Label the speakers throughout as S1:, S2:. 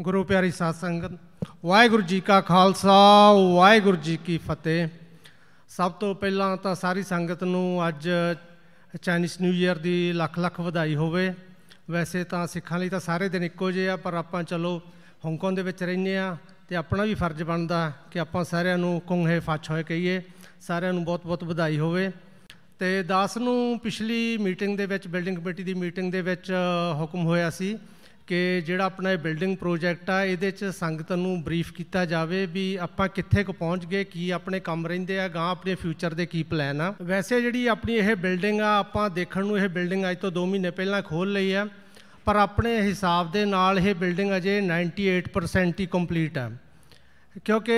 S1: ਗੁਰੂ ਪਿਆਰੀ ਸਾਧ ਸੰਗਤ ਵਾਹਿਗੁਰੂ ਜੀ ਕਾ ਖਾਲਸਾ ਵਾਹਿਗੁਰੂ ਜੀ ਕੀ ਫਤਿਹ ਸਭ ਤੋਂ ਪਹਿਲਾਂ ਤਾਂ ਸਾਰੀ ਸੰਗਤ ਨੂੰ ਅੱਜ ਚਾਈਨਿਸ ਨਿਊ ਈਅਰ ਦੀ ਲੱਖ ਲੱਖ ਵਧਾਈ ਹੋਵੇ ਵੈਸੇ ਤਾਂ ਸਿੱਖਾਂ ਲਈ ਤਾਂ ਸਾਰੇ ਦਿਨ ਇੱਕੋ ਜਿਹੇ ਆ ਪਰ ਆਪਾਂ ਚਲੋ ਹਾਂਗਕਾਂਗ ਦੇ ਵਿੱਚ ਰਹਿੰਦੇ ਆ ਤੇ ਆਪਣਾ ਵੀ ਫਰਜ਼ ਬਣਦਾ ਕਿ ਆਪਾਂ ਸਾਰਿਆਂ ਨੂੰ ਹੈ ਫਾਛ ਹੋਏ ਕਹੀਏ ਸਾਰਿਆਂ ਨੂੰ ਬਹੁਤ-ਬਹੁਤ ਵਧਾਈ ਹੋਵੇ ਤੇ 10 ਨੂੰ ਪਿਛਲੀ ਮੀਟਿੰਗ ਦੇ ਵਿੱਚ ਬਿਲਡਿੰਗ ਕਮੇਟੀ ਦੀ ਮੀਟਿੰਗ ਦੇ ਵਿੱਚ ਹੁਕਮ ਹੋਇਆ ਸੀ ਕਿ ਜਿਹੜਾ ਆਪਣਾ ਇਹ ਬਿਲਡਿੰਗ ਪ੍ਰੋਜੈਕਟ ਆ ਇਹਦੇ 'ਚ ਸੰਗਤ ਨੂੰ ਬਰੀਫ ਕੀਤਾ ਜਾਵੇ ਵੀ ਆਪਾਂ ਕਿੱਥੇ ਕੁ ਪਹੁੰਚ ਗਏ ਕੀ ਆਪਣੇ ਕੰਮ ਰਹਿੰਦੇ ਆ ਗਾਂ ਆਪਣੇ ਫਿਊਚਰ ਦੇ ਕੀ ਪਲਾਨ ਆ ਵੈਸੇ ਜਿਹੜੀ ਆਪਣੀ ਇਹ ਬਿਲਡਿੰਗ ਆ ਆਪਾਂ ਦੇਖਣ ਨੂੰ ਇਹ ਬਿਲਡਿੰਗ ਅੱਜ ਤੋਂ 2 ਮਹੀਨੇ ਪਹਿਲਾਂ ਖੋਲ ਲਈ ਆ ਪਰ ਆਪਣੇ ਹਿਸਾਬ ਦੇ ਨਾਲ ਇਹ ਬਿਲਡਿੰਗ ਅਜੇ 98% ਹੀ ਕੰਪਲੀਟ ਆ ਕਿਉਂਕਿ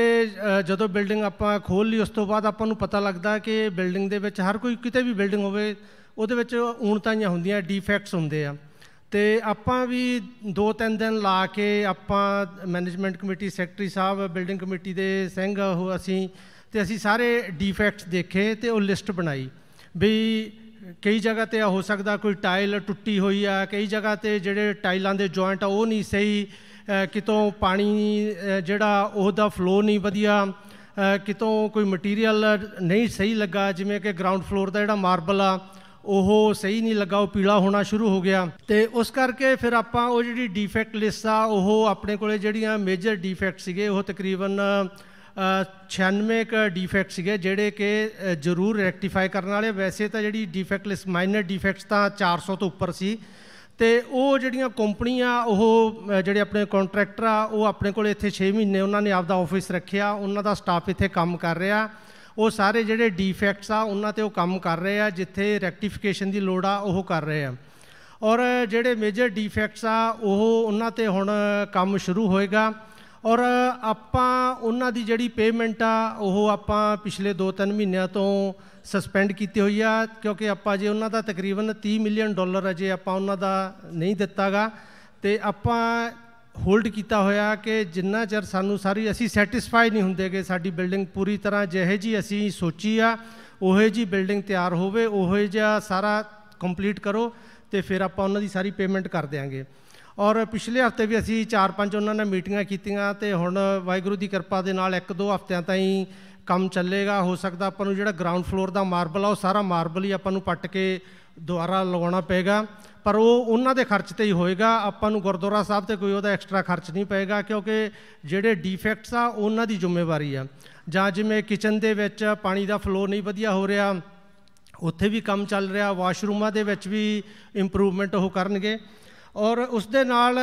S1: ਜਦੋਂ ਬਿਲਡਿੰਗ ਆਪਾਂ ਖੋਲ ਲਈ ਉਸ ਤੋਂ ਬਾਅਦ ਆਪਾਂ ਨੂੰ ਪਤਾ ਲੱਗਦਾ ਕਿ ਬਿਲਡਿੰਗ ਦੇ ਵਿੱਚ ਹਰ ਕੋਈ ਕਿਤੇ ਵੀ ਬਿਲਡਿੰਗ ਹੋਵੇ ਉਹਦੇ ਵਿੱਚ ਊਣਤਾਈਆਂ ਹੁੰਦੀਆਂ ਡੀਫੈਕਟਸ ਹੁੰਦੇ ਆ ਤੇ ਆਪਾਂ ਵੀ 2-3 ਦਿਨ ਲਾ ਕੇ ਆਪਾਂ ਮੈਨੇਜਮੈਂਟ ਕਮੇਟੀ ਸੈਕਟਰੀ ਸਾਹਿਬ ਬਿਲਡਿੰਗ ਕਮੇਟੀ ਦੇ ਸਿੰਘ ਉਹ ਅਸੀਂ ਤੇ ਅਸੀਂ ਸਾਰੇ ਡੀਫੈਕਟਸ ਦੇਖੇ ਤੇ ਉਹ ਲਿਸਟ ਬਣਾਈ ਵੀ ਕਈ ਜਗ੍ਹਾ ਤੇ ਹੋ ਸਕਦਾ ਕੋਈ ਟਾਈਲ ਟੁੱਟੀ ਹੋਈ ਆ ਕਈ ਜਗ੍ਹਾ ਤੇ ਜਿਹੜੇ ਟਾਈਲਾਂ ਦੇ ਜੁਆਇੰਟ ਆ ਉਹ ਨਹੀਂ ਸਹੀ ਕਿਤੋਂ ਪਾਣੀ ਜਿਹੜਾ ਉਹਦਾ ਫਲੋ ਨਹੀਂ ਵਧੀਆ ਕਿਤੋਂ ਕੋਈ ਮਟੀਰੀਅਲ ਨਹੀਂ ਸਹੀ ਲੱਗਾ ਜਿਵੇਂ ਕਿ ਗਰਾਊਂਡ ਫਲੋਰ ਦਾ ਜਿਹੜਾ ਮਾਰਬਲ ਆ ਉਹ ਸਹੀ ਨਹੀਂ ਲੱਗਾ ਉਹ ਪੀਲਾ ਹੋਣਾ ਸ਼ੁਰੂ ਹੋ ਗਿਆ ਤੇ ਉਸ ਕਰਕੇ ਫਿਰ ਆਪਾਂ ਉਹ ਜਿਹੜੀ ਡੀਫੈਕਟ ਲਿਸਟ ਆ ਉਹ ਆਪਣੇ ਕੋਲੇ ਜਿਹੜੀਆਂ ਮੇਜਰ ਡੀਫੈਕਟ ਸੀਗੇ ਉਹ ਤਕਰੀਬਨ 96 ਕ ਡੀਫੈਕਟ ਸੀਗੇ ਜਿਹੜੇ ਕਿ ਜ਼ਰੂਰ ਰੈਕਟੀਫਾਈ ਕਰਨ ਵਾਲੇ ਵੈਸੇ ਤਾਂ ਜਿਹੜੀ ਡੀਫੈਕਟ ਲਿਸਟ ਮਾਈਨਰ ਡੀਫੈਕਟਸ ਤਾਂ 400 ਤੋਂ ਉੱਪਰ ਸੀ ਤੇ ਉਹ ਜਿਹੜੀਆਂ ਕੰਪਨੀਆਂ ਉਹ ਜਿਹੜੇ ਆਪਣੇ ਕੰਟਰੈਕਟਰ ਆ ਉਹ ਆਪਣੇ ਕੋਲ ਇੱਥੇ 6 ਮਹੀਨੇ ਉਹਨਾਂ ਨੇ ਆਪਦਾ ਆਫਿਸ ਰੱਖਿਆ ਉਹਨਾਂ ਦਾ ਸਟਾਫ ਇੱਥੇ ਕੰਮ ਕਰ ਰਿਹਾ ਉਹ ਸਾਰੇ ਜਿਹੜੇ ਡੀਫੈਕਟਸ ਆ ਉਹਨਾਂ ਤੇ ਉਹ ਕੰਮ ਕਰ ਰਹੇ ਆ ਜਿੱਥੇ ਰੈਕਟੀਫਿਕੇਸ਼ਨ ਦੀ ਲੋੜ ਆ ਉਹ ਕਰ ਰਹੇ ਆ ਔਰ ਜਿਹੜੇ ਮੇਜਰ ਡੀਫੈਕਟਸ ਆ ਉਹ ਉਹਨਾਂ ਤੇ ਹੁਣ ਕੰਮ ਸ਼ੁਰੂ ਹੋਏਗਾ ਔਰ ਆਪਾਂ ਉਹਨਾਂ ਦੀ ਜਿਹੜੀ ਪੇਮੈਂਟ ਆ ਉਹ ਆਪਾਂ ਪਿਛਲੇ 2-3 ਮਹੀਨਿਆਂ ਤੋਂ ਸਸਪੈਂਡ ਕੀਤੀ ਹੋਈ ਆ ਕਿਉਂਕਿ ਆਪਾਂ ਜੇ ਉਹਨਾਂ ਦਾ ਤਕਰੀਬਨ 30 ਮਿਲੀਅਨ ਡਾਲਰ ਅਜੇ ਆਪਾਂ ਉਹਨਾਂ ਦਾ ਨਹੀਂ ਦਿੱਤਾਗਾ ਤੇ ਆਪਾਂ ਹੋਲਡ ਕੀਤਾ ਹੋਇਆ ਕਿ ਜਿੰਨਾ ਚਿਰ ਸਾਨੂੰ ਸਾਰੀ ਅਸੀਂ ਸੈਟੀਸਫਾਈ ਨਹੀਂ ਹੁੰਦੇਗੇ ਸਾਡੀ ਬਿਲਡਿੰਗ ਪੂਰੀ ਤਰ੍ਹਾਂ ਜਿਹੇ ਜੀ ਅਸੀਂ ਸੋਚੀ ਆ ਉਹੇ ਜੀ ਬਿਲਡਿੰਗ ਤਿਆਰ ਹੋਵੇ ਉਹੇ ਜਿਹਾ ਸਾਰਾ ਕੰਪਲੀਟ ਕਰੋ ਤੇ ਫਿਰ ਆਪਾਂ ਉਹਨਾਂ ਦੀ ਸਾਰੀ ਪੇਮੈਂਟ ਕਰ ਦੇਾਂਗੇ ਔਰ ਪਿਛਲੇ ਹਫਤੇ ਵੀ ਅਸੀਂ ਚਾਰ ਪੰਜ ਉਹਨਾਂ ਨਾਲ ਮੀਟਿੰਗਾਂ ਕੀਤੀਆਂ ਤੇ ਹੁਣ ਵਾਹਿਗੁਰੂ ਦੀ ਕਿਰਪਾ ਦੇ ਨਾਲ ਇੱਕ ਦੋ ਹਫ਼ਤਿਆਂ ਤਾਈਂ ਕੰਮ ਚੱਲੇਗਾ ਹੋ ਸਕਦਾ ਆਪਾਂ ਨੂੰ ਜਿਹੜਾ ਗਰਾਊਂਡ ਫਲੋਰ ਦਾ ਮਾਰਬਲ ਆ ਉਹ ਸਾਰਾ ਮਾਰਬਲ ਹੀ ਆਪਾਂ ਨੂੰ ਪੱਟ ਕੇ ਦੁਆਰਾ ਲਗਾਉਣਾ ਪਏਗਾ ਪਰ ਉਹ ਉਹਨਾਂ ਦੇ ਖਰਚ ਤੇ ਹੀ ਹੋਏਗਾ ਆਪਾਂ ਨੂੰ ਗੁਰਦੁਆਰਾ ਸਾਹਿਬ ਤੇ ਕੋਈ ਉਹਦਾ ਐਕਸਟਰਾ ਖਰਚ ਨਹੀਂ ਪਏਗਾ ਕਿਉਂਕਿ ਜਿਹੜੇ ਡੀਫੈਕਟਸ ਆ ਉਹਨਾਂ ਦੀ ਜ਼ਿੰਮੇਵਾਰੀ ਆ ਜਾਂ ਜਿਵੇਂ ਕਿਚਨ ਦੇ ਵਿੱਚ ਪਾਣੀ ਦਾ ਫਲੋ ਨਹੀਂ ਵਧੀਆ ਹੋ ਰਿਹਾ ਉੱਥੇ ਵੀ ਕੰਮ ਚੱਲ ਰਿਹਾ ਵਾਸ਼ਰੂਮਾਂ ਦੇ ਵਿੱਚ ਵੀ ਇੰਪਰੂਵਮੈਂਟ ਉਹ ਕਰਨਗੇ ਔਰ ਉਸ ਦੇ ਨਾਲ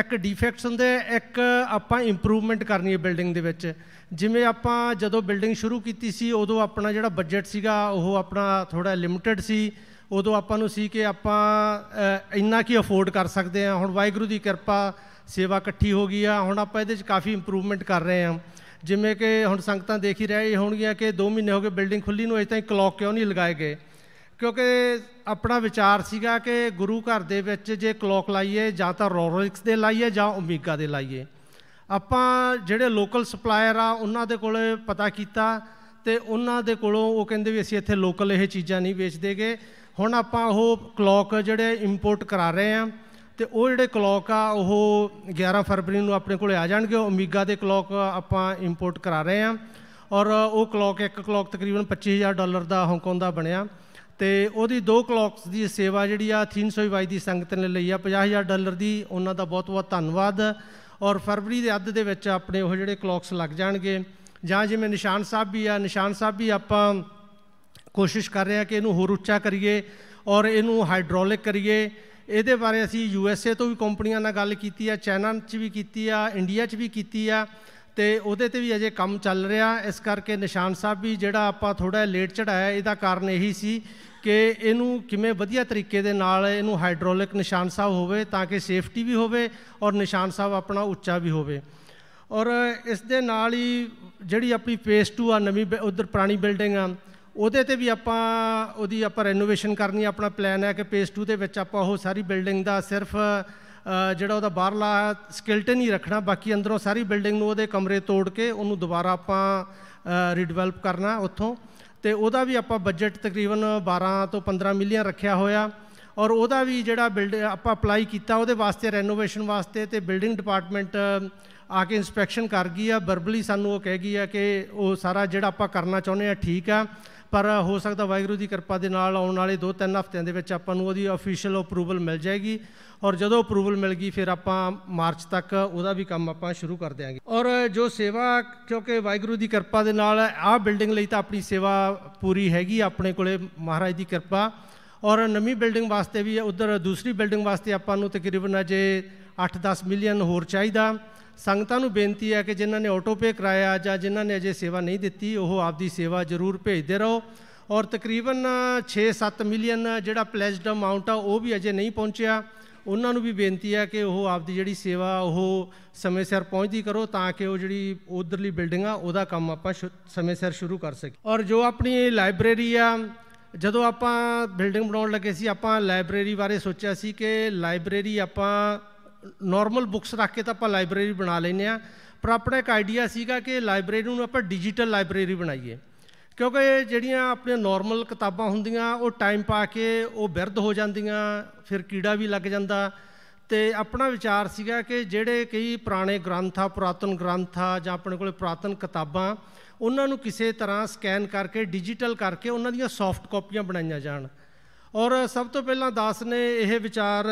S1: ਇੱਕ ਡੀਫੈਕਟਸ ਹੁੰਦੇ ਇੱਕ ਆਪਾਂ ਇੰਪਰੂਵਮੈਂਟ ਕਰਨੀ ਹੈ ਬਿਲਡਿੰਗ ਦੇ ਵਿੱਚ ਜਿਵੇਂ ਆਪਾਂ ਜਦੋਂ ਬਿਲਡਿੰਗ ਸ਼ੁਰੂ ਕੀਤੀ ਸੀ ਉਦੋਂ ਆਪਣਾ ਜਿਹੜਾ ਬਜਟ ਸੀਗਾ ਉਹ ਆਪਣਾ ਥੋੜਾ ਲਿਮਟਿਡ ਸੀ ਉਦੋਂ ਆਪਾਂ ਨੂੰ ਸੀ ਕਿ ਆਪਾਂ ਇੰਨਾ ਕੀ ਅਫੋਰਡ ਕਰ ਸਕਦੇ ਆ ਹੁਣ ਵਾਹਿਗੁਰੂ ਦੀ ਕਿਰਪਾ ਸੇਵਾ ਇਕੱਠੀ ਹੋ ਗਈ ਆ ਹੁਣ ਆਪਾਂ ਇਹਦੇ 'ਚ ਕਾਫੀ ਇੰਪਰੂਵਮੈਂਟ ਕਰ ਰਹੇ ਆ ਜਿਵੇਂ ਕਿ ਹੁਣ ਸੰਗਤਾਂ ਦੇਖ ਹੀ ਰਹੇ ਹੋਣਗੀਆਂ ਕਿ 2 ਮਹੀਨੇ ਹੋ ਗਏ ਬਿਲਡਿੰਗ ਖੁੱਲੀ ਨੂੰ ਅਜੇ ਤਾਈਂ ਕਲੌਕ ਕਿਉਂ ਨਹੀਂ ਲਗਾਏ ਗਏ ਕਿਉਂਕਿ ਆਪਣਾ ਵਿਚਾਰ ਸੀਗਾ ਕਿ ਗੁਰੂ ਘਰ ਦੇ ਵਿੱਚ ਜੇ ਕਲੌਕ ਲਾਈਏ ਜਾਂ ਤਾਂ ਰੋਰੋਲਿਕਸ ਦੇ ਲਾਈਏ ਜਾਂ ਓਮੀਗਾ ਦੇ ਲਾਈਏ ਆਪਾਂ ਜਿਹੜੇ ਲੋਕਲ ਸਪਲਾਇਰ ਆ ਉਹਨਾਂ ਦੇ ਕੋਲੇ ਪਤਾ ਕੀਤਾ ਤੇ ਉਹਨਾਂ ਦੇ ਕੋਲੋਂ ਉਹ ਕਹਿੰਦੇ ਵੀ ਅਸੀਂ ਇੱਥੇ ਲੋਕਲ ਇਹ ਚੀਜ਼ਾਂ ਨਹੀਂ ਵੇਚਦੇਗੇ ਹੁਣ ਆਪਾਂ ਉਹ ਕਲੌਕ ਜਿਹੜੇ ਇੰਪੋਰਟ ਕਰਾ ਰਹੇ ਆ ਤੇ ਉਹ ਜਿਹੜੇ ਕਲੌਕ ਆ ਉਹ 11 ਫਰਵਰੀ ਨੂੰ ਆਪਣੇ ਕੋਲੇ ਆ ਜਾਣਗੇ ਓਮੀਗਾ ਦੇ ਕਲੌਕ ਆਪਾਂ ਇੰਪੋਰਟ ਕਰਾ ਰਹੇ ਆ ਔਰ ਉਹ ਕਲੌਕ ਇੱਕ ਕਲੌਕ ਤਕਰੀਬਨ 25000 ਡਾਲਰ ਦਾ ਹਾਂਗਕਾਂਗ ਦਾ ਬਣਿਆ ਤੇ ਉਹਦੀ ਦੋ ਕਲੌਕਸ ਦੀ ਸੇਵਾ ਜਿਹੜੀ ਆ 322 ਦੀ ਸੰਗਤ ਨੇ ਲਈ ਆ 50000 ਡਾਲਰ ਦੀ ਉਹਨਾਂ ਦਾ ਬਹੁਤ-ਬਹੁਤ ਧੰਨਵਾਦ ਔਰ ਫਰਵਰੀ ਦੇ ਅੱਧ ਦੇ ਵਿੱਚ ਆਪਣੇ ਉਹ ਜਿਹੜੇ ਕਲੌਕਸ ਲੱਗ ਜਾਣਗੇ ਜਾਂ ਜਿਵੇਂ ਨਿਸ਼ਾਨ ਸਾਹਿਬ ਵੀ ਆ ਨਿਸ਼ਾਨ ਸਾਹਿਬ ਵੀ ਆਪਾਂ ਕੋਸ਼ਿਸ਼ ਕਰ ਰਹੇ ਕਿ ਇਹਨੂੰ ਹੋਰ ਉੱਚਾ ਕਰੀਏ ਔਰ ਇਹਨੂੰ ਹਾਈਡ੍ਰੋਲਿਕ ਕਰੀਏ ਇਹਦੇ ਬਾਰੇ ਅਸੀਂ ਯੂ ਐਸ ਏ ਤੋਂ ਵੀ ਕੰਪਨੀਆਂ ਨਾਲ ਗੱਲ ਕੀਤੀ ਆ ਚਾਈਨਾ 'ਚ ਵੀ ਕੀਤੀ ਆ ਇੰਡੀਆ 'ਚ ਵੀ ਕੀਤੀ ਆ ਤੇ ਉਹਦੇ ਤੇ ਵੀ ਅਜੇ ਕੰਮ ਚੱਲ ਰਿਹਾ ਇਸ ਕਰਕੇ ਨਿਸ਼ਾਨ ਸਾਹਿਬ ਵੀ ਜਿਹੜਾ ਆਪਾਂ ਥੋੜਾ ਲੇਟ ਚੜਾਇਆ ਇਹਦਾ ਕਾਰਨ ਇਹੀ ਸੀ ਕਿ ਇਹਨੂੰ ਕਿਵੇਂ ਵਧੀਆ ਤਰੀਕੇ ਦੇ ਨਾਲ ਇਹਨੂੰ ਹਾਈਡ੍ਰੋਲਿਕ ਨਿਸ਼ਾਨ ਸਾਹਿਬ ਹੋਵੇ ਤਾਂ ਕਿ ਸੇਫਟੀ ਵੀ ਹੋਵੇ ਔਰ ਨਿਸ਼ਾਨ ਸਾਹਿਬ ਆਪਣਾ ਉੱਚਾ ਵੀ ਹੋਵੇ ਔਰ ਇਸ ਦੇ ਨਾਲ ਹੀ ਜਿਹੜੀ ਆਪਣੀ ਫੇਸ 2 ਆ ਨਵੀਂ ਉਧਰ ਪੁਰਾਣੀ ਬਿਲਡਿੰਗ ਆ ਉਹਦੇ ਤੇ ਵੀ ਆਪਾਂ ਉਹਦੀ ਆਪਾਂ ਰੈਨੋਵੇਸ਼ਨ ਕਰਨੀ ਆਪਣਾ ਪਲਾਨ ਹੈ ਕਿ ਪੇਸ 2 ਦੇ ਵਿੱਚ ਆਪਾਂ ਉਹ ਸਾਰੀ ਬਿਲਡਿੰਗ ਦਾ ਸਿਰਫ ਜਿਹੜਾ ਉਹਦਾ ਬਾਹਰਲਾ ਸਕੈਲਟਨ ਹੀ ਰੱਖਣਾ ਬਾਕੀ ਅੰਦਰੋਂ ਸਾਰੀ ਬਿਲਡਿੰਗ ਨੂੰ ਉਹਦੇ ਕਮਰੇ ਤੋੜ ਕੇ ਉਹਨੂੰ ਦੁਬਾਰਾ ਆਪਾਂ ਰੀਡਿਵੈਲਪ ਕਰਨਾ ਉੱਥੋਂ ਤੇ ਉਹਦਾ ਵੀ ਆਪਾਂ ਬਜਟ ਤਕਰੀਬਨ 12 ਤੋਂ 15 ਮਿਲੀਅਨ ਰੱਖਿਆ ਹੋਇਆ ਔਰ ਉਹਦਾ ਵੀ ਜਿਹੜਾ ਬਿਲਡ ਆਪਾਂ ਅਪਲਾਈ ਕੀਤਾ ਉਹਦੇ ਵਾਸਤੇ ਰੈਨੋਵੇਸ਼ਨ ਵਾਸਤੇ ਤੇ ਬਿਲਡਿੰਗ ਡਿਪਾਰਟਮੈਂਟ ਆ ਕੇ ਇਨਸਪੈਕਸ਼ਨ ਕਰ ਗਈ ਆ ਬਰਬਲੀ ਸਾਨੂੰ ਉਹ ਕਹਿ ਗਈ ਆ ਕਿ ਉਹ ਸਾਰਾ ਜਿਹੜਾ ਆਪਾਂ ਕਰਨਾ ਚਾਹੁੰਦੇ ਆ ਠੀਕ ਆ ਪਰ ਹੋ ਸਕਦਾ ਵਾਇਗਰੂ ਦੀ ਕਿਰਪਾ ਦੇ ਨਾਲ ਆਉਣ ਵਾਲੇ 2-3 ਹਫ਼ਤਿਆਂ ਦੇ ਵਿੱਚ ਆਪਾਂ ਨੂੰ ਉਹਦੀ ਅਫੀਸ਼ੀਅਲ ਅਪਰੂਵਲ ਮਿਲ ਜਾਏਗੀ ਔਰ ਜਦੋਂ ਅਪਰੂਵਲ ਮਿਲ ਗਈ ਫਿਰ ਆਪਾਂ ਮਾਰਚ ਤੱਕ ਉਹਦਾ ਵੀ ਕੰਮ ਆਪਾਂ ਸ਼ੁਰੂ ਕਰ ਦਿਆਂਗੇ ਔਰ ਜੋ ਸੇਵਾ ਕਿਉਂਕਿ ਵਾਇਗਰੂ ਦੀ ਕਿਰਪਾ ਦੇ ਨਾਲ ਆਹ ਬਿਲਡਿੰਗ ਲਈ ਤਾਂ ਆਪਣੀ ਸੇਵਾ ਪੂਰੀ ਹੈਗੀ ਆਪਣੇ ਕੋਲੇ ਮਹਾਰਾਜ ਦੀ ਕਿਰਪਾ ਔਰ ਨਵੀਂ ਬਿਲਡਿੰਗ ਵਾਸਤੇ ਵੀ ਉਧਰ ਦੂਸਰੀ ਬਿਲਡਿੰਗ ਵਾਸਤੇ ਆਪਾਂ ਨੂੰ ਤਕਰੀਬਨ ਅਜੇ 8-10 ਮਿਲੀਅਨ ਹੋਰ ਚਾਹੀਦਾ ਸੰਗਤਾਂ ਨੂੰ ਬੇਨਤੀ ਹੈ ਕਿ ਜਿਨ੍ਹਾਂ ਨੇ ਆਟੋ ਪੇ ਕਰਾਇਆ ਜਾਂ ਜਿਨ੍ਹਾਂ ਨੇ ਅਜੇ ਸੇਵਾ ਨਹੀਂ ਦਿੱਤੀ ਉਹ ਆਪਦੀ ਸੇਵਾ ਜ਼ਰੂਰ ਭੇਜਦੇ ਰਹੋ ਔਰ ਤਕਰੀਬਨ 6-7 ਮਿਲੀਅਨ ਜਿਹੜਾ ਪਲੇਸਡ ਅਮਾਉਂਟ ਆ ਉਹ ਵੀ ਅਜੇ ਨਹੀਂ ਪਹੁੰਚਿਆ ਉਹਨਾਂ ਨੂੰ ਵੀ ਬੇਨਤੀ ਹੈ ਕਿ ਉਹ ਆਪਦੀ ਜਿਹੜੀ ਸੇਵਾ ਉਹ ਸਮੇਂ ਸਿਰ ਪਹੁੰਚਦੀ ਕਰੋ ਤਾਂ ਕਿ ਉਹ ਜਿਹੜੀ ਉਧਰਲੀ ਬਿਲਡਿੰਗ ਆ ਉਹਦਾ ਕੰਮ ਆਪਾਂ ਸਮੇਂ ਸਿਰ ਸ਼ੁਰੂ ਕਰ ਸਕੀਏ ਔਰ ਜੋ ਆਪਣੀ ਲਾਇਬ੍ਰੇਰੀ ਆ ਜਦੋਂ ਆਪਾਂ ਬਿਲਡਿੰਗ ਬਣਾਉਣ ਲੱਗੇ ਸੀ ਆਪਾਂ ਲਾਇਬ੍ਰੇਰੀ ਬਾਰੇ ਸੋਚਿਆ ਸੀ ਕਿ ਲਾਇਬ੍ਰੇਰੀ ਆਪਾਂ ਨਾਰਮਲ ਬੁੱਕਸ ਰੱਖ ਕੇ ਤਾਂ ਆਪਾਂ ਲਾਇਬ੍ਰੇਰੀ ਬਣਾ ਲੈਨੇ ਆ ਪਰ ਆਪਣਾ ਇੱਕ ਆਈਡੀਆ ਸੀਗਾ ਕਿ ਲਾਇਬ੍ਰੇਰੀ ਨੂੰ ਆਪਾਂ ਡਿਜੀਟਲ ਲਾਇਬ੍ਰੇਰੀ ਬਣਾਈਏ ਕਿਉਂਕਿ ਜਿਹੜੀਆਂ ਆਪਣੇ ਨਾਰਮਲ ਕਿਤਾਬਾਂ ਹੁੰਦੀਆਂ ਉਹ ਟਾਈਮ ਪਾ ਕੇ ਉਹ ਬਿਰਧ ਹੋ ਜਾਂਦੀਆਂ ਫਿਰ ਕੀੜਾ ਵੀ ਲੱਗ ਜਾਂਦਾ ਤੇ ਆਪਣਾ ਵਿਚਾਰ ਸੀਗਾ ਕਿ ਜਿਹੜੇ ਕਈ ਪੁਰਾਣੇ ਗ੍ਰੰਥ ਆ ਪੁਰਾਤਨ ਗ੍ਰੰਥ ਆ ਜਾਂ ਆਪਣੇ ਕੋਲੇ ਪੁਰਾਤਨ ਕਿਤਾਬਾਂ ਉਹਨਾਂ ਨੂੰ ਕਿਸੇ ਤਰ੍ਹਾਂ ਸਕੈਨ ਕਰਕੇ ਡਿਜੀਟਲ ਕਰਕੇ ਉਹਨਾਂ ਦੀਆਂ ਸੌਫਟ ਕਾਪੀਆਂ ਬਣਾਈਆਂ ਜਾਣ ਔਰ ਸਭ ਤੋਂ ਪਹਿਲਾਂ ਦਾਸ ਨੇ ਇਹ ਵਿਚਾਰ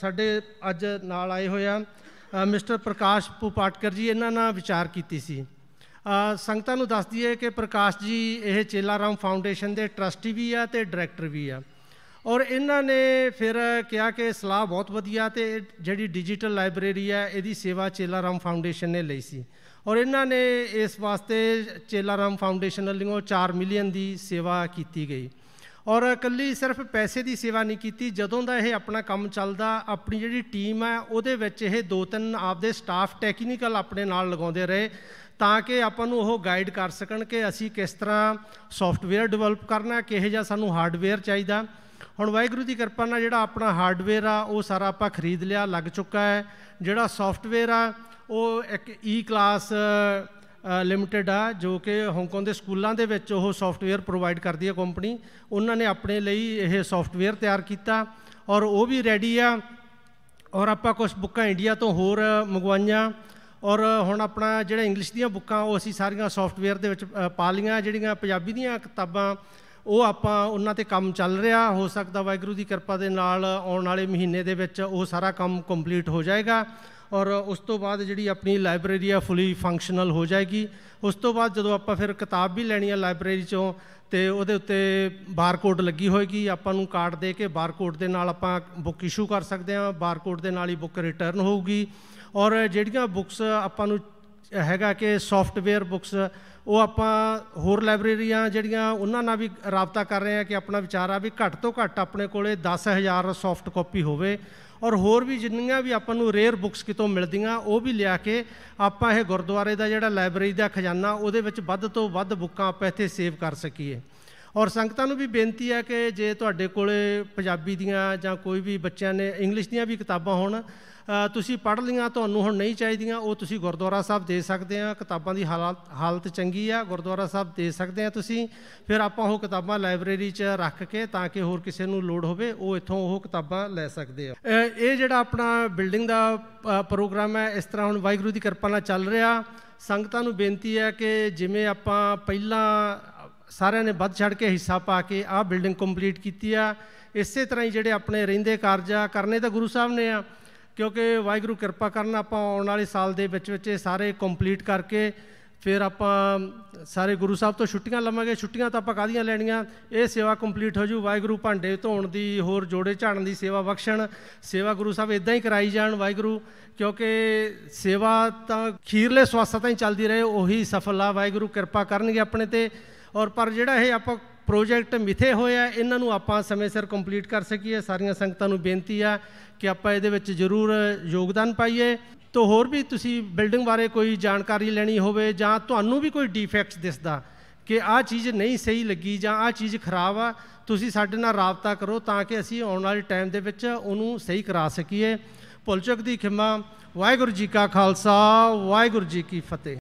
S1: ਸਾਡੇ ਅੱਜ ਨਾਲ ਆਏ ਹੋਏ ਆ ਮਿਸਟਰ ਪ੍ਰਕਾਸ਼ ਪੂਪਾਟਕਰ ਜੀ ਇਹਨਾਂ ਨਾਲ ਵਿਚਾਰ ਕੀਤੀ ਸੀ ਸੰਗਤਾਂ ਨੂੰ ਦੱਸ ਦਈਏ ਕਿ ਪ੍ਰਕਾਸ਼ ਜੀ ਇਹ ਚੇਲਾ ਰਾਮ ਫਾਊਂਡੇਸ਼ਨ ਦੇ ਟਰਸਟੀ ਵੀ ਆ ਤੇ ਡਾਇਰੈਕਟਰ ਵੀ ਆ ਔਰ ਇਹਨਾਂ ਨੇ ਫਿਰ ਕਿਹਾ ਕਿ ਸਲਾਹ ਬਹੁਤ ਵਧੀਆ ਤੇ ਜਿਹੜੀ ਡਿਜੀਟਲ ਲਾਇਬ੍ਰੇਰੀ ਆ ਇਹਦੀ ਸੇਵਾ ਚੇਲਾ ਰਾਮ ਫਾਊਂਡੇਸ਼ਨ ਨੇ ਲਈ ਸੀ ਔਰ ਇਹਨਾਂ ਨੇ ਇਸ ਵਾਸਤੇ ਚੇਲਾ ਰਾਮ ਫਾਊਂਡੇਸ਼ਨ ਵੱਲੋਂ 4 ਮਿਲੀਅਨ ਦੀ ਸੇਵਾ ਕੀਤੀ ਗਈ ਔਰ ਇਕੱਲੀ ਸਿਰਫ ਪੈਸੇ ਦੀ ਸੇਵਾ ਨਹੀਂ ਕੀਤੀ ਜਦੋਂ ਦਾ ਇਹ ਆਪਣਾ ਕੰਮ ਚੱਲਦਾ ਆਪਣੀ ਜਿਹੜੀ ਟੀਮ ਹੈ ਉਹਦੇ ਵਿੱਚ ਇਹ ਦੋ ਤਿੰਨ ਆਪਦੇ ਸਟਾਫ ਟੈਕਨੀਕਲ ਆਪਣੇ ਨਾਲ ਲਗਾਉਂਦੇ ਰਹੇ ਤਾਂ ਕਿ ਆਪਾਂ ਨੂੰ ਉਹ ਗਾਈਡ ਕਰ ਸਕਣ ਕਿ ਅਸੀਂ ਕਿਸ ਤਰ੍ਹਾਂ ਸੌਫਟਵੇਅਰ ਡਿਵੈਲਪ ਕਰਨਾ ਕਿਹੇ ਜਿਹਾ ਸਾਨੂੰ ਹਾਰਡਵੇਅਰ ਚਾਹੀਦਾ ਹੁਣ ਵਾਹਿਗੁਰੂ ਦੀ ਕਿਰਪਾ ਨਾਲ ਜਿਹੜਾ ਆਪਣਾ ਹਾਰਡਵੇਅਰ ਆ ਉਹ ਸਾਰਾ ਆਪਾਂ ਖਰੀਦ ਲਿਆ ਲੱਗ ਚੁੱਕਾ ਹੈ ਜਿਹੜਾ ਸੌਫਟਵੇਅਰ ਆ ਉਹ ਇੱਕ ਈ ਕਲਾਸ ਲਿਮਟਿਡ ਆ ਜੋ ਕਿ ਹਾਂਗਕਾਂਗ ਦੇ ਸਕੂਲਾਂ ਦੇ ਵਿੱਚ ਉਹ ਸੌਫਟਵੇਅਰ ਪ੍ਰੋਵਾਈਡ ਕਰਦੀ ਹੈ ਕੰਪਨੀ ਉਹਨਾਂ ਨੇ ਆਪਣੇ ਲਈ ਇਹ ਸੌਫਟਵੇਅਰ ਤਿਆਰ ਕੀਤਾ ਔਰ ਉਹ ਵੀ ਰੈਡੀ ਆ ਔਰ ਆਪਾਂ ਕੁਝ ਬੁੱਕਾਂ ਇੰਡੀਆ ਤੋਂ ਹੋਰ ਮੰਗਵਾਈਆਂ ਔਰ ਹੁਣ ਆਪਣਾ ਜਿਹੜਾ ਇੰਗਲਿਸ਼ ਦੀਆਂ ਬੁੱਕਾਂ ਉਹ ਅਸੀਂ ਸਾਰੀਆਂ ਸੌਫਟਵੇਅਰ ਦੇ ਵਿੱਚ ਪਾ ਲੀਆਂ ਜਿਹੜੀਆਂ ਪੰਜਾਬੀ ਦੀਆਂ ਕਿਤਾਬਾਂ ਉਹ ਆਪਾਂ ਉਹਨਾਂ ਤੇ ਕੰਮ ਚੱਲ ਰਿਹਾ ਹੋ ਸਕਦਾ ਵਾਹਿਗੁਰੂ ਦੀ ਕਿਰਪਾ ਦੇ ਨਾਲ ਆਉਣ ਵਾਲੇ ਮਹੀਨੇ ਦੇ ਵਿੱਚ ਉਹ ਸਾਰਾ ਕੰਮ ਕੰਪਲੀਟ ਹੋ ਜਾਏਗਾ ਔਰ ਉਸ ਤੋਂ ਬਾਅਦ ਜਿਹੜੀ ਆਪਣੀ ਲਾਇਬ੍ਰੇਰੀ ਆ ਫੁੱਲੀ ਫੰਕਸ਼ਨਲ ਹੋ ਜਾਏਗੀ ਉਸ ਤੋਂ ਬਾਅਦ ਜਦੋਂ ਆਪਾਂ ਫਿਰ ਕਿਤਾਬ ਵੀ ਲੈਣੀ ਆ ਲਾਇਬ੍ਰੇਰੀ ਚੋਂ ਤੇ ਉਹਦੇ ਉੱਤੇ ਬਾਰਕੋਡ ਲੱਗੀ ਹੋਏਗੀ ਆਪਾਂ ਨੂੰ ਕਾਰਡ ਦੇ ਕੇ ਬਾਰਕੋਡ ਦੇ ਨਾਲ ਆਪਾਂ ਬੁੱਕ ਇਸ਼ੂ ਕਰ ਸਕਦੇ ਆ ਬਾਰਕੋਡ ਦੇ ਨਾਲ ਹੀ ਬੁੱਕ ਰਿਟਰਨ ਹੋਊਗੀ ਔਰ ਜਿਹੜੀਆਂ ਬੁੱਕਸ ਆਪਾਂ ਨੂੰ ਹੈਗਾ ਕਿ ਸੌਫਟਵੇਅਰ ਬੁੱਕਸ ਉਹ ਆਪਾਂ ਹੋਰ ਲਾਇਬ੍ਰੇਰੀਆਂ ਜਿਹੜੀਆਂ ਉਹਨਾਂ ਨਾਲ ਵੀ ਰਾਬਤਾ ਕਰ ਰਹੇ ਆ ਕਿ ਆਪਣਾ ਵਿਚਾਰ ਆ ਵੀ ਘੱਟ ਤੋਂ ਘੱਟ ਆਪਣੇ ਕੋਲੇ 10000 ਸੌਫਟ ਕਾਪੀ ਹੋਵੇ ਔਰ ਹੋਰ ਵੀ ਜਿੰਨੀਆਂ ਵੀ ਆਪਾਂ ਨੂੰ ਰੇਅਰ ਬੁੱਕਸ ਕਿਤੋਂ ਮਿਲਦੀਆਂ ਉਹ ਵੀ ਲਿਆ ਕੇ ਆਪਾਂ ਇਹ ਗੁਰਦੁਆਰੇ ਦਾ ਜਿਹੜਾ ਲਾਇਬ੍ਰੇਰੀ ਦਾ ਖਜ਼ਾਨਾ ਉਹਦੇ ਵਿੱਚ ਵੱਧ ਤੋਂ ਵੱਧ ਬੁੱਕਾਂ ਆਪਾਂ ਇੱਥੇ ਸੇਵ ਕਰ ਸਕੀਏ ਔਰ ਸੰਗਤਾਂ ਨੂੰ ਵੀ ਬੇਨਤੀ ਹੈ ਕਿ ਜੇ ਤੁਹਾਡੇ ਕੋਲੇ ਪੰਜਾਬੀ ਦੀਆਂ ਜਾਂ ਕੋਈ ਵੀ ਬੱਚਿਆਂ ਨੇ ਇੰਗਲਿਸ਼ ਦੀਆਂ ਵੀ ਕਿਤਾਬਾਂ ਹੋਣ ਤੁਸੀਂ ਪੜ੍ਹ ਲੀਆਂ ਤੁਹਾਨੂੰ ਹੁਣ ਨਹੀਂ ਚਾਹੀਦੀਆਂ ਉਹ ਤੁਸੀਂ ਗੁਰਦੁਆਰਾ ਸਾਹਿਬ ਦੇ ਸਕਦੇ ਆ ਕਿਤਾਬਾਂ ਦੀ ਹਾਲਤ ਹਾਲਤ ਚੰਗੀ ਆ ਗੁਰਦੁਆਰਾ ਸਾਹਿਬ ਦੇ ਸਕਦੇ ਆ ਤੁਸੀਂ ਫਿਰ ਆਪਾਂ ਉਹ ਕਿਤਾਬਾਂ ਲਾਇਬ੍ਰੇਰੀ 'ਚ ਰੱਖ ਕੇ ਤਾਂ ਕਿ ਹੋਰ ਕਿਸੇ ਨੂੰ ਲੋੜ ਹੋਵੇ ਉਹ ਇੱਥੋਂ ਉਹ ਕਿਤਾਬਾਂ ਲੈ ਸਕਦੇ ਆ ਇਹ ਜਿਹੜਾ ਆਪਣਾ ਬਿਲਡਿੰਗ ਦਾ ਪ੍ਰੋਗਰਾਮ ਹੈ ਇਸ ਤਰ੍ਹਾਂ ਹੁਣ ਵਾਹਿਗੁਰੂ ਦੀ ਕਿਰਪਾ ਨਾਲ ਚੱਲ ਰਿਹਾ ਸੰਗਤਾਂ ਨੂੰ ਬੇਨਤੀ ਹੈ ਕਿ ਜਿਵੇਂ ਆਪਾਂ ਪਹਿਲਾਂ ਸਾਰਿਆਂ ਨੇ ਵੱਧ ਛੜ ਕੇ ਹਿੱਸਾ ਪਾ ਕੇ ਆਹ ਬਿਲਡਿੰਗ ਕੰਪਲੀਟ ਕੀਤੀ ਆ ਇਸੇ ਤਰ੍ਹਾਂ ਹੀ ਜਿਹੜੇ ਆਪਣੇ ਰਹਿੰਦੇ ਕਾਰਜਾ ਕਰਨੇ ਤਾਂ ਗੁਰੂ ਸਾਹਿਬ ਨੇ ਆ ਕਿਉਂਕਿ ਵਾਹਿਗੁਰੂ ਕਿਰਪਾ ਕਰਨ ਆਪਾਂ ਆਉਣ ਵਾਲੇ ਸਾਲ ਦੇ ਵਿੱਚ ਵਿੱਚ ਇਹ ਸਾਰੇ ਕੰਪਲੀਟ ਕਰਕੇ ਫਿਰ ਆਪਾਂ ਸਾਰੇ ਗੁਰੂ ਸਾਹਿਬ ਤੋਂ ਛੁੱਟੀਆਂ ਲਵਾਂਗੇ ਛੁੱਟੀਆਂ ਤਾਂ ਆਪਾਂ ਕਾਦੀਆਂ ਲੈਣੀਆਂ ਇਹ ਸੇਵਾ ਕੰਪਲੀਟ ਹੋ ਜੂ ਵਾਹਿਗੁਰੂ ਭਾਂਡੇ ਧੋਣ ਦੀ ਹੋਰ ਜੋੜੇ ਝਾੜਨ ਦੀ ਸੇਵਾ ਬਖਸ਼ਣ ਸੇਵਾ ਗੁਰੂ ਸਾਹਿਬ ਇਦਾਂ ਹੀ ਕਰਾਈ ਜਾਣ ਵਾਹਿਗੁਰੂ ਕਿਉਂਕਿ ਸੇਵਾ ਤਾਂ ਖੀਰਲੇ ਸਵਾਸਾਂ ਤਾਂ ਹੀ ਚੱਲਦੀ ਰਹੇ ਉਹੀ ਸਫਲ ਆ ਵਾਹਿਗੁਰੂ ਕਿਰਪਾ ਕਰਨਗੇ ਆਪਣੇ ਤੇ ਔਰ ਪਰ ਜਿਹੜਾ ਇਹ ਆਪਾਂ ਪ੍ਰੋਜੈਕਟ ਮਿਥੇ ਹੋਇਆ ਇਹਨਾਂ ਨੂੰ ਆਪਾਂ ਸਮੇਂ ਸਿਰ ਕੰਪਲੀਟ ਕਰ ਸਕੀਏ ਸਾਰੀਆਂ ਸੰਗਤਾਂ ਨੂੰ ਬੇਨਤੀ ਆ ਕਿ ਆਪਾਂ ਇਹਦੇ ਵਿੱਚ ਜ਼ਰੂਰ ਯੋਗਦਾਨ ਪਾਈਏ ਤੋ ਹੋਰ ਵੀ ਤੁਸੀਂ ਬਿਲਡਿੰਗ ਬਾਰੇ ਕੋਈ ਜਾਣਕਾਰੀ ਲੈਣੀ ਹੋਵੇ ਜਾਂ ਤੁਹਾਨੂੰ ਵੀ ਕੋਈ ਡਿਫੈਕਟਸ ਦਿਸਦਾ ਕਿ ਆਹ ਚੀਜ਼ ਨਹੀਂ ਸਹੀ ਲੱਗੀ ਜਾਂ ਆਹ ਚੀਜ਼ ਖਰਾਬ ਆ ਤੁਸੀਂ ਸਾਡੇ ਨਾਲ ਰਾਬਤਾ ਕਰੋ ਤਾਂ ਕਿ ਅਸੀਂ ਆਉਣ ਵਾਲੇ ਟਾਈਮ ਦੇ ਵਿੱਚ ਉਹਨੂੰ ਸਹੀ ਕਰਾ ਸਕੀਏ ਪੁਲਚਕ ਦੀ ਖਿਮਾ ਵਾਹਿਗੁਰੂ ਜੀ ਕਾ ਖਾਲਸਾ ਵਾਹਿਗੁਰੂ ਜੀ ਕੀ ਫਤਿਹ